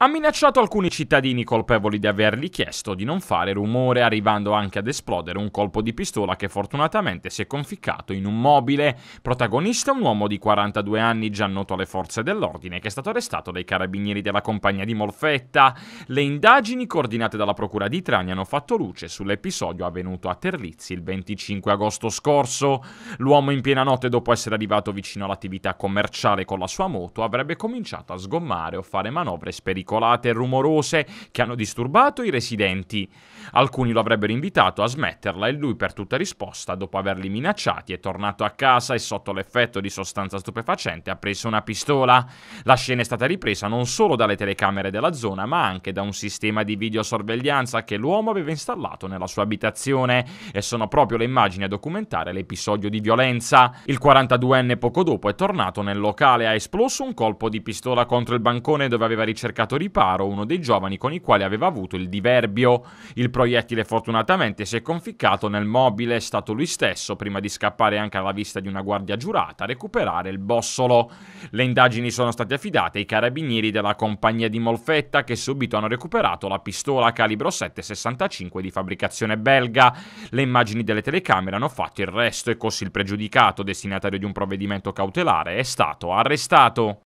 Ha minacciato alcuni cittadini colpevoli di avergli chiesto di non fare rumore, arrivando anche ad esplodere un colpo di pistola che fortunatamente si è conficcato in un mobile. Protagonista un uomo di 42 anni già noto alle forze dell'ordine che è stato arrestato dai carabinieri della compagnia di Molfetta. Le indagini coordinate dalla procura di Trani hanno fatto luce sull'episodio avvenuto a Terlizzi il 25 agosto scorso. L'uomo in piena notte dopo essere arrivato vicino all'attività commerciale con la sua moto avrebbe cominciato a sgommare o fare manovre spericolate sparticolate e rumorose che hanno disturbato i residenti. Alcuni lo avrebbero invitato a smetterla e lui per tutta risposta, dopo averli minacciati, è tornato a casa e sotto l'effetto di sostanza stupefacente ha preso una pistola. La scena è stata ripresa non solo dalle telecamere della zona, ma anche da un sistema di videosorveglianza che l'uomo aveva installato nella sua abitazione e sono proprio le immagini a documentare l'episodio di violenza. Il 42enne poco dopo è tornato nel locale e ha esploso un colpo di pistola contro il bancone dove aveva ricercato riparo uno dei giovani con i quali aveva avuto il diverbio. Il proiettile fortunatamente si è conficcato nel mobile, è stato lui stesso, prima di scappare anche alla vista di una guardia giurata, a recuperare il bossolo. Le indagini sono state affidate ai carabinieri della compagnia di Molfetta che subito hanno recuperato la pistola calibro 765 di fabbricazione belga. Le immagini delle telecamere hanno fatto il resto e così il pregiudicato destinatario di un provvedimento cautelare è stato arrestato.